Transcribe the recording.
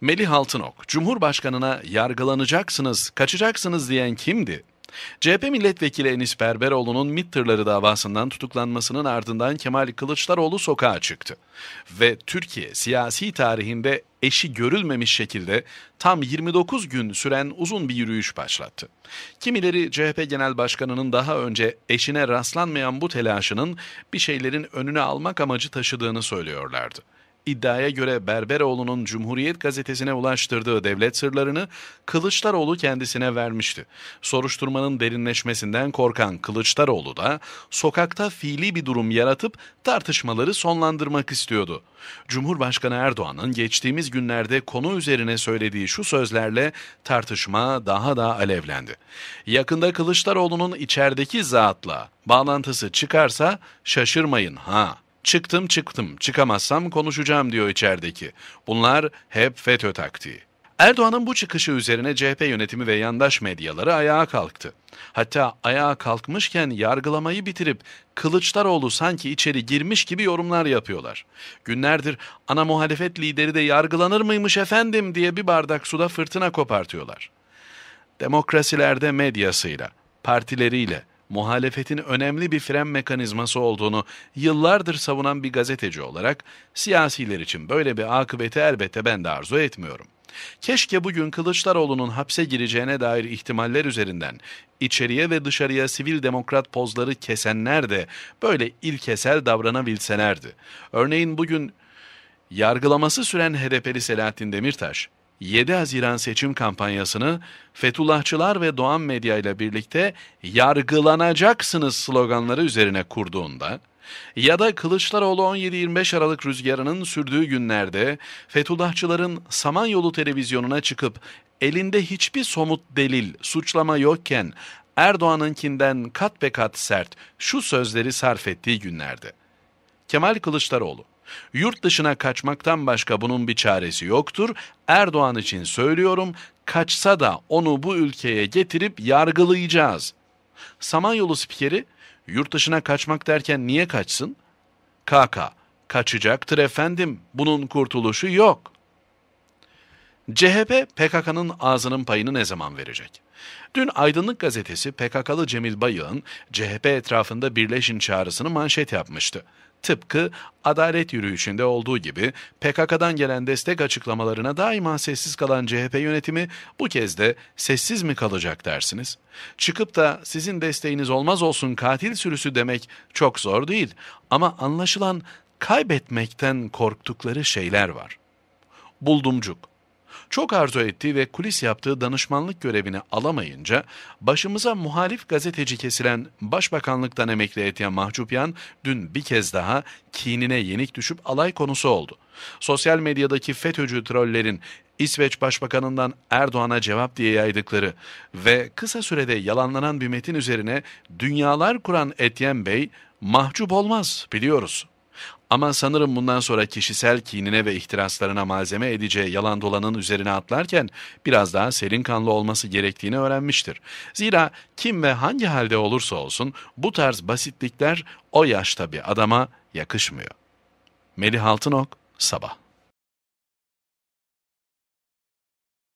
Melih Altınok, Cumhurbaşkanına yargılanacaksınız, kaçacaksınız diyen kimdi? CHP milletvekili Enis Berberoğlu'nun MİT tırları davasından tutuklanmasının ardından Kemal Kılıçdaroğlu sokağa çıktı. Ve Türkiye siyasi tarihinde eşi görülmemiş şekilde tam 29 gün süren uzun bir yürüyüş başlattı. Kimileri CHP Genel Başkanı'nın daha önce eşine rastlanmayan bu telaşının bir şeylerin önüne almak amacı taşıdığını söylüyorlardı iddiaya göre Berberoğlu'nun Cumhuriyet gazetesine ulaştırdığı devlet sırlarını Kılıçdaroğlu kendisine vermişti. Soruşturmanın derinleşmesinden korkan Kılıçdaroğlu da sokakta fiili bir durum yaratıp tartışmaları sonlandırmak istiyordu. Cumhurbaşkanı Erdoğan'ın geçtiğimiz günlerde konu üzerine söylediği şu sözlerle tartışma daha da alevlendi. Yakında Kılıçdaroğlu'nun içerideki zatla bağlantısı çıkarsa şaşırmayın ha Çıktım çıktım, çıkamazsam konuşacağım diyor içerideki. Bunlar hep FETÖ taktiği. Erdoğan'ın bu çıkışı üzerine CHP yönetimi ve yandaş medyaları ayağa kalktı. Hatta ayağa kalkmışken yargılamayı bitirip Kılıçdaroğlu sanki içeri girmiş gibi yorumlar yapıyorlar. Günlerdir ana muhalefet lideri de yargılanır mıymış efendim diye bir bardak suda fırtına kopartıyorlar. Demokrasilerde medyasıyla, partileriyle, muhalefetin önemli bir fren mekanizması olduğunu yıllardır savunan bir gazeteci olarak siyasiler için böyle bir akıbeti elbette ben de arzu etmiyorum. Keşke bugün Kılıçdaroğlu'nun hapse gireceğine dair ihtimaller üzerinden içeriye ve dışarıya sivil demokrat pozları kesenler de böyle ilkesel davranabilselerdi. Örneğin bugün yargılaması süren HDP'li Selahattin Demirtaş, 7 Haziran seçim kampanyasını Fethullahçılar ve Doğan Medya ile birlikte yargılanacaksınız sloganları üzerine kurduğunda ya da Kılıçdaroğlu 17-25 Aralık rüzgarının sürdüğü günlerde Fethullahçıların Samanyolu televizyonuna çıkıp elinde hiçbir somut delil, suçlama yokken Erdoğan'ınkinden kat be kat sert şu sözleri sarf ettiği günlerde. Kemal Kılıçdaroğlu Yurt dışına kaçmaktan başka bunun bir çaresi yoktur. Erdoğan için söylüyorum, kaçsa da onu bu ülkeye getirip yargılayacağız. Samanyolu spikeri, yurt dışına kaçmak derken niye kaçsın? KK, kaçacaktır efendim, bunun kurtuluşu yok. CHP, PKK'nın ağzının payını ne zaman verecek? Dün Aydınlık Gazetesi PKK'lı Cemil Bayık'ın CHP etrafında birleşin çağrısını manşet yapmıştı. Tıpkı adalet yürüyüşünde olduğu gibi PKK'dan gelen destek açıklamalarına daima sessiz kalan CHP yönetimi bu kez de sessiz mi kalacak dersiniz? Çıkıp da sizin desteğiniz olmaz olsun katil sürüsü demek çok zor değil ama anlaşılan kaybetmekten korktukları şeyler var. Buldumcuk çok arzu ettiği ve kulis yaptığı danışmanlık görevini alamayınca başımıza muhalif gazeteci kesilen Başbakanlıktan emekli Etyen Mahcupyan dün bir kez daha kinine yenik düşüp alay konusu oldu. Sosyal medyadaki FETÖ'cü trollerin İsveç Başbakanından Erdoğan'a cevap diye yaydıkları ve kısa sürede yalanlanan bir metin üzerine dünyalar kuran Etyen Bey mahcup olmaz biliyoruz ama sanırım bundan sonra kişisel kinine ve ihtiraslarına malzeme edeceği yalan dolanın üzerine atlarken biraz daha serin kanlı olması gerektiğini öğrenmiştir. Zira kim ve hangi halde olursa olsun bu tarz basitlikler o yaşta bir adama yakışmıyor. Melih Altınok, Sabah